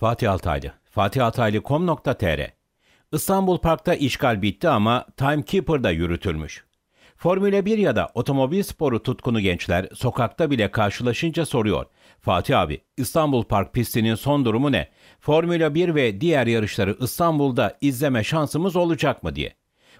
Fatih Altaylı, fatihaltaylı.com.tr İstanbul Park'ta işgal bitti ama Timekeeper'da yürütülmüş. Formüle 1 ya da otomobil sporu tutkunu gençler sokakta bile karşılaşınca soruyor. Fatih abi, İstanbul Park pistinin son durumu ne? Formüle 1 ve diğer yarışları İstanbul'da izleme şansımız olacak mı diye.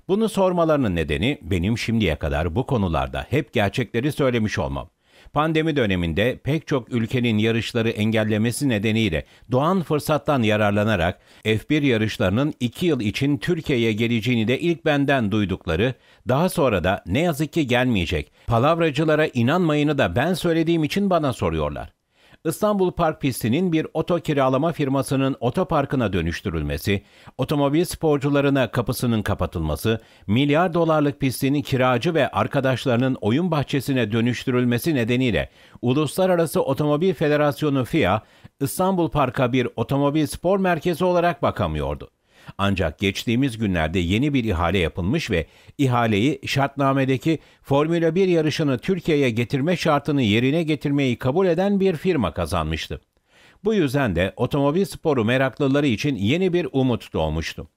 Bunu sormalarının nedeni benim şimdiye kadar bu konularda hep gerçekleri söylemiş olmam. Pandemi döneminde pek çok ülkenin yarışları engellemesi nedeniyle doğan fırsattan yararlanarak F1 yarışlarının 2 yıl için Türkiye'ye geleceğini de ilk benden duydukları, daha sonra da ne yazık ki gelmeyecek, palavracılara inanmayını da ben söylediğim için bana soruyorlar. İstanbul Park Pisti'nin bir oto kiralama firmasının otoparkına dönüştürülmesi, otomobil sporcularına kapısının kapatılması, milyar dolarlık pistinin kiracı ve arkadaşlarının oyun bahçesine dönüştürülmesi nedeniyle Uluslararası Otomobil Federasyonu FIA, İstanbul Park'a bir otomobil spor merkezi olarak bakamıyordu. Ancak geçtiğimiz günlerde yeni bir ihale yapılmış ve ihaleyi şartnamedeki Formula 1 yarışını Türkiye'ye getirme şartını yerine getirmeyi kabul eden bir firma kazanmıştı. Bu yüzden de otomobil sporu meraklıları için yeni bir umut doğmuştu.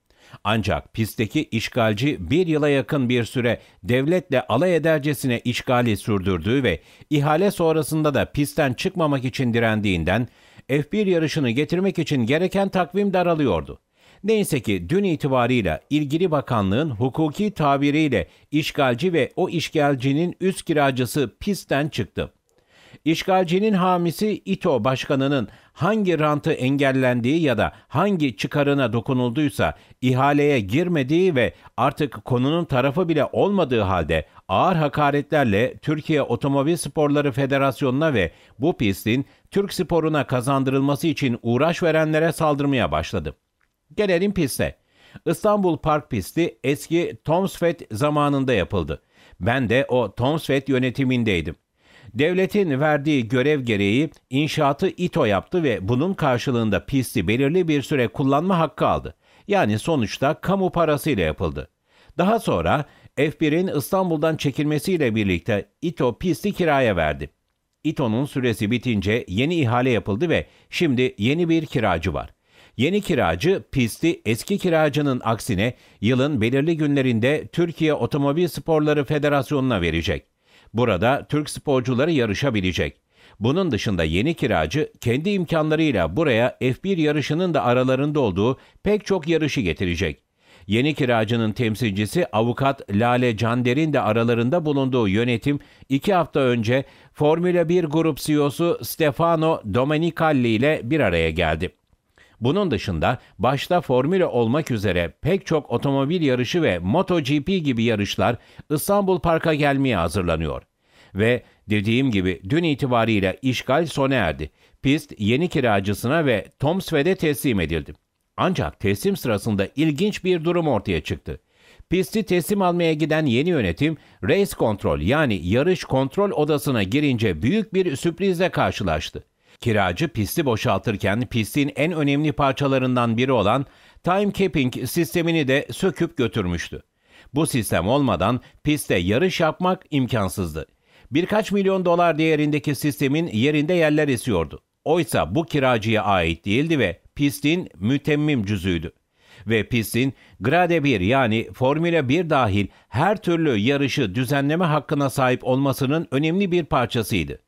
Ancak pistteki işgalci bir yıla yakın bir süre devletle alay edercesine işgali sürdürdüğü ve ihale sonrasında da pistten çıkmamak için direndiğinden F1 yarışını getirmek için gereken takvim daralıyordu. Neyse ki dün itibarıyla ilgili bakanlığın hukuki tabiriyle işgalci ve o işgalcinin üst kiracısı pisten çıktı. İşgalcinin hamisi İTO başkanının hangi rantı engellendiği ya da hangi çıkarına dokunulduysa ihaleye girmediği ve artık konunun tarafı bile olmadığı halde ağır hakaretlerle Türkiye Otomobil Sporları Federasyonu'na ve bu pistin Türk sporuna kazandırılması için uğraş verenlere saldırmaya başladı. Gelelim piste. İstanbul Park pisti eski Tomsfet zamanında yapıldı. Ben de o Tomsfet yönetimindeydim. Devletin verdiği görev gereği inşaatı İTO yaptı ve bunun karşılığında pisti belirli bir süre kullanma hakkı aldı. Yani sonuçta kamu parasıyla yapıldı. Daha sonra F1'in İstanbul'dan çekilmesiyle birlikte İTO pisti kiraya verdi. İTO'nun süresi bitince yeni ihale yapıldı ve şimdi yeni bir kiracı var. Yeni kiracı pisti eski kiracının aksine yılın belirli günlerinde Türkiye Otomobil Sporları Federasyonu'na verecek. Burada Türk sporcuları yarışabilecek. Bunun dışında yeni kiracı kendi imkanlarıyla buraya F1 yarışının da aralarında olduğu pek çok yarışı getirecek. Yeni kiracının temsilcisi avukat Lale Cander'in de aralarında bulunduğu yönetim iki hafta önce Formula 1 grup CEO'su Stefano Domenicali ile bir araya geldi. Bunun dışında başta formüle olmak üzere pek çok otomobil yarışı ve MotoGP gibi yarışlar İstanbul Park'a gelmeye hazırlanıyor. Ve dediğim gibi dün itibariyle işgal sona erdi. Pist yeni kiracısına ve Tomsved'e teslim edildi. Ancak teslim sırasında ilginç bir durum ortaya çıktı. Pisti teslim almaya giden yeni yönetim Race Control yani yarış kontrol odasına girince büyük bir sürprizle karşılaştı. Kiracı pisti boşaltırken pistin en önemli parçalarından biri olan timekeeping sistemini de söküp götürmüştü. Bu sistem olmadan pistte yarış yapmak imkansızdı. Birkaç milyon dolar değerindeki sistemin yerinde yerler esiyordu. Oysa bu kiracıya ait değildi ve pistin mütemmim cüzüydü. Ve pistin Grade 1 yani Formula 1 dahil her türlü yarışı düzenleme hakkına sahip olmasının önemli bir parçasıydı.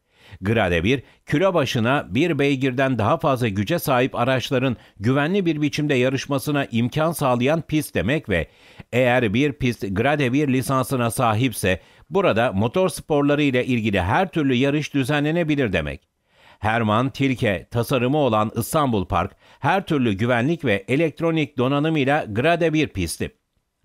Grade 1, kilo başına bir beygirden daha fazla güce sahip araçların güvenli bir biçimde yarışmasına imkan sağlayan pist demek ve eğer bir pist Grade 1 lisansına sahipse burada motor sporları ile ilgili her türlü yarış düzenlenebilir demek. Herman Tilke tasarımı olan İstanbul Park her türlü güvenlik ve elektronik donanımıyla Grade 1 pisti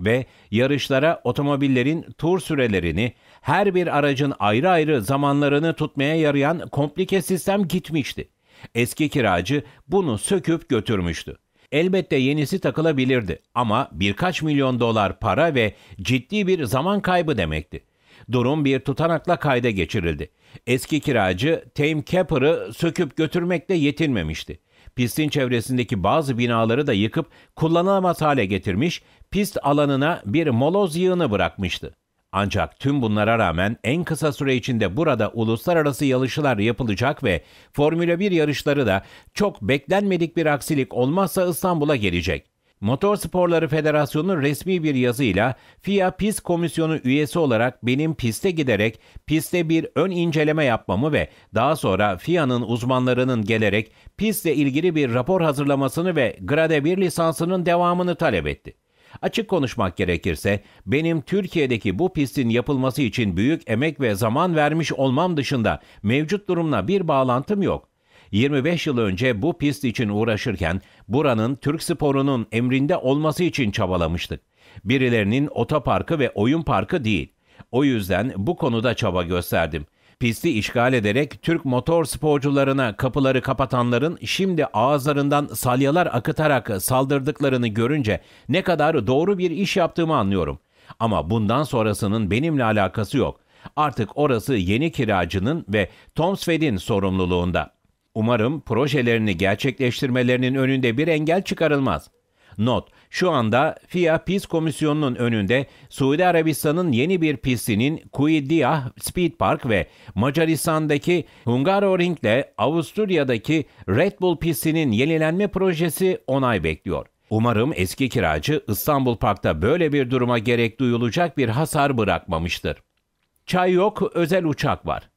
ve yarışlara otomobillerin tur sürelerini, her bir aracın ayrı ayrı zamanlarını tutmaya yarayan komplike sistem gitmişti. Eski kiracı bunu söküp götürmüştü. Elbette yenisi takılabilirdi ama birkaç milyon dolar para ve ciddi bir zaman kaybı demekti. Durum bir tutanakla kayda geçirildi. Eski kiracı Tame Capper'ı söküp götürmekle yetinmemişti. Pistin çevresindeki bazı binaları da yıkıp kullanılamaz hale getirmiş, pist alanına bir moloz yığını bırakmıştı. Ancak tüm bunlara rağmen en kısa süre içinde burada uluslararası yarışlar yapılacak ve Formula 1 yarışları da çok beklenmedik bir aksilik olmazsa İstanbul'a gelecek. Motor Sporları Federasyonu resmi bir yazıyla FIA Pist Komisyonu üyesi olarak benim piste giderek piste bir ön inceleme yapmamı ve daha sonra FIA'nın uzmanlarının gelerek pistle ilgili bir rapor hazırlamasını ve Grade 1 lisansının devamını talep etti. Açık konuşmak gerekirse benim Türkiye'deki bu pistin yapılması için büyük emek ve zaman vermiş olmam dışında mevcut durumla bir bağlantım yok. 25 yıl önce bu pist için uğraşırken buranın Türk sporunun emrinde olması için çabalamıştık. Birilerinin otoparkı ve oyun parkı değil. O yüzden bu konuda çaba gösterdim. Pisti işgal ederek Türk motor sporcularına kapıları kapatanların şimdi ağızlarından salyalar akıtarak saldırdıklarını görünce ne kadar doğru bir iş yaptığımı anlıyorum. Ama bundan sonrasının benimle alakası yok. Artık orası yeni kiracının ve Tom Sved'in sorumluluğunda. Umarım projelerini gerçekleştirmelerinin önünde bir engel çıkarılmaz. Not, şu anda FIA Pist Komisyonu'nun önünde Suudi Arabistan'ın yeni bir pistinin Kuidiyah Speed Park ve Macaristan'daki Hungaroring ile Avusturya'daki Red Bull pistinin yenilenme projesi onay bekliyor. Umarım eski kiracı İstanbul Park'ta böyle bir duruma gerek duyulacak bir hasar bırakmamıştır. Çay yok, özel uçak var.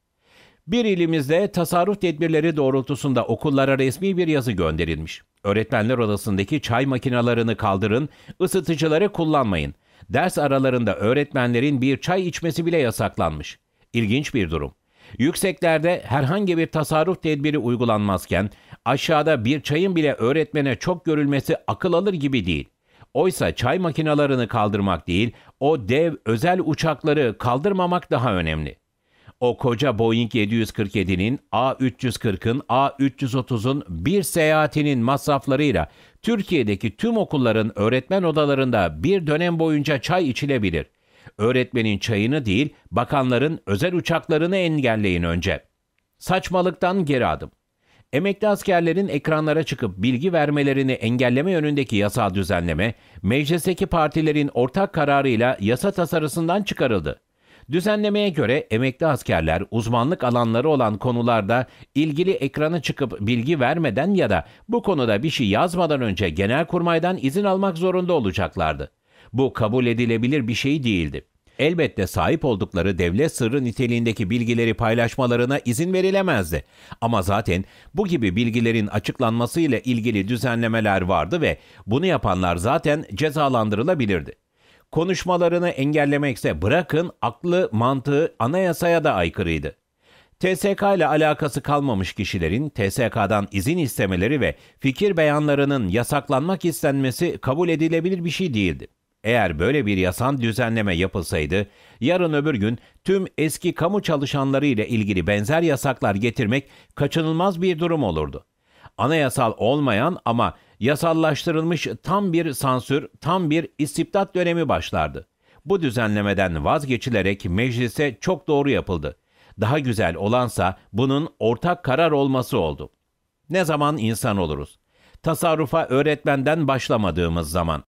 Bir ilimizde tasarruf tedbirleri doğrultusunda okullara resmi bir yazı gönderilmiş. Öğretmenler odasındaki çay makinalarını kaldırın, ısıtıcıları kullanmayın. Ders aralarında öğretmenlerin bir çay içmesi bile yasaklanmış. İlginç bir durum. Yükseklerde herhangi bir tasarruf tedbiri uygulanmazken aşağıda bir çayın bile öğretmene çok görülmesi akıl alır gibi değil. Oysa çay makinalarını kaldırmak değil, o dev özel uçakları kaldırmamak daha önemli. O koca Boeing 747'nin, A340'ın, A330'un bir seyahatinin masraflarıyla Türkiye'deki tüm okulların öğretmen odalarında bir dönem boyunca çay içilebilir. Öğretmenin çayını değil, bakanların özel uçaklarını engelleyin önce. Saçmalıktan geri adım. Emekli askerlerin ekranlara çıkıp bilgi vermelerini engelleme yönündeki yasal düzenleme, meclisteki partilerin ortak kararıyla yasa tasarısından çıkarıldı. Düzenlemeye göre emekli askerler uzmanlık alanları olan konularda ilgili ekrana çıkıp bilgi vermeden ya da bu konuda bir şey yazmadan önce genelkurmaydan izin almak zorunda olacaklardı. Bu kabul edilebilir bir şey değildi. Elbette sahip oldukları devlet sırrı niteliğindeki bilgileri paylaşmalarına izin verilemezdi. Ama zaten bu gibi bilgilerin açıklanmasıyla ilgili düzenlemeler vardı ve bunu yapanlar zaten cezalandırılabilirdi konuşmalarını engellemekse bırakın aklı, mantığı anayasaya da aykırıydı. TSK ile alakası kalmamış kişilerin TSK'dan izin istemeleri ve fikir beyanlarının yasaklanmak istenmesi kabul edilebilir bir şey değildi. Eğer böyle bir yasan düzenleme yapılsaydı, yarın öbür gün tüm eski kamu çalışanları ile ilgili benzer yasaklar getirmek kaçınılmaz bir durum olurdu. Anayasal olmayan ama yasallaştırılmış tam bir sansür, tam bir istibdat dönemi başlardı. Bu düzenlemeden vazgeçilerek meclise çok doğru yapıldı. Daha güzel olansa bunun ortak karar olması oldu. Ne zaman insan oluruz? Tasarrufa öğretmenden başlamadığımız zaman.